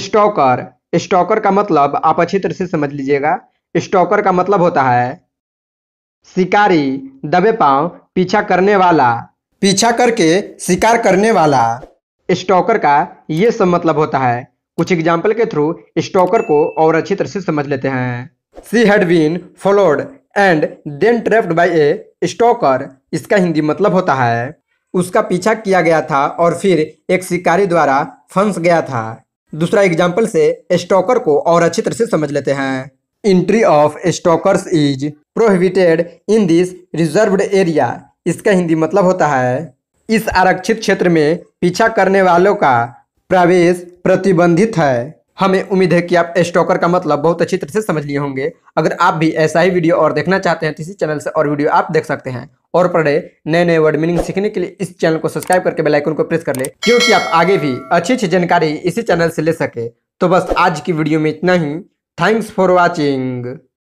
stalker stalker का मतलब आप अच्छी तरह से समझ लीजिएगा स्टॉकर का मतलब होता है शिकारी दबे पांव पीछा करने वाला पीछा करके शिकार करने वाला स्टॉकर का ये सब मतलब होता है कुछ एग्जाम्पल के थ्रू स्टॉकर को और अच्छी तरह से समझ लेते हैं she had been followed and then trapped by a stalker इसका हिंदी मतलब होता है उसका पीछा किया गया था और फिर एक शिकारी द्वारा फंस गया था दूसरा एग्जाम्पल से स्टॉकर को और अच्छी तरह से समझ लेते हैं entry of stalkers is prohibited in this reserve area इसका हिंदी मतलब होता है इस आरक्षित क्षेत्र में पीछा करने वालों का प्रवेश प्रतिबंधित है हमें उम्मीद है कि आप स्टॉकर का मतलब बहुत अच्छी तरह से समझ लिए होंगे अगर आप भी ऐसा ही वीडियो और देखना चाहते हैं तो इसी चैनल से और वीडियो आप देख सकते हैं और पढ़े नए नए वर्ड मीनिंग सीखने के लिए इस चैनल को सब्सक्राइब करके बेल आइकन को प्रेस कर ले क्योंकि आप आगे भी अच्छी अच्छी जानकारी इसी चैनल से ले सके तो बस आज की वीडियो में इतना ही थैंक्स फॉर वॉचिंग